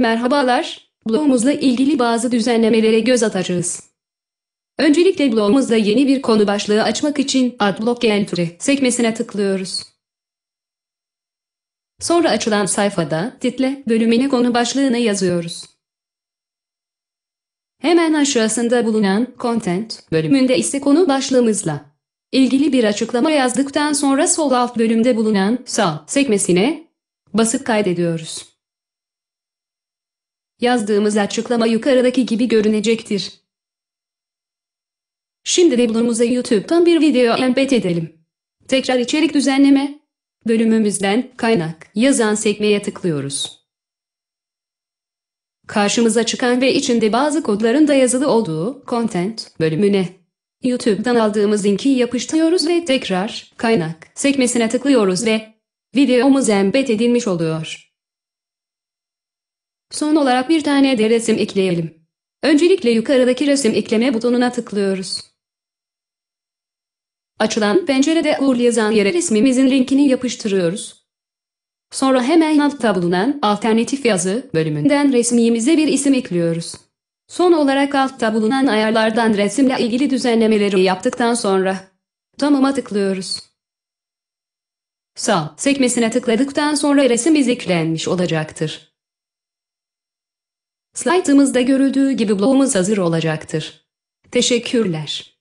Merhabalar, blogumuzla ilgili bazı düzenlemelere göz atacağız. Öncelikle blogumuzda yeni bir konu başlığı açmak için Adblock Entry sekmesine tıklıyoruz. Sonra açılan sayfada title bölümüne konu başlığını yazıyoruz. Hemen aşağısında bulunan Content bölümünde ise konu başlığımızla ilgili bir açıklama yazdıktan sonra sol alt bölümde bulunan Sağ sekmesine basıp kaydediyoruz. Yazdığımız açıklama yukarıdaki gibi görünecektir. Şimdi de Weblogumuza YouTube'dan bir video embed edelim. Tekrar içerik düzenleme bölümümüzden kaynak yazan sekmeye tıklıyoruz. Karşımıza çıkan ve içinde bazı kodların da yazılı olduğu content bölümüne YouTube'dan aldığımız linki yapıştırıyoruz ve tekrar kaynak sekmesine tıklıyoruz ve videomuz embed edilmiş oluyor. Son olarak bir tane de resim ekleyelim. Öncelikle yukarıdaki resim ekleme butonuna tıklıyoruz. Açılan pencerede Uğur yazan yere resmimizin linkini yapıştırıyoruz. Sonra hemen altta bulunan alternatif yazı bölümünden resmimize bir isim ekliyoruz. Son olarak altta bulunan ayarlardan resimle ilgili düzenlemeleri yaptıktan sonra tamama tıklıyoruz. Sağ sekmesine tıkladıktan sonra resim eklenmiş olacaktır. Slaytımızda görüldüğü gibi blogumuz hazır olacaktır. Teşekkürler.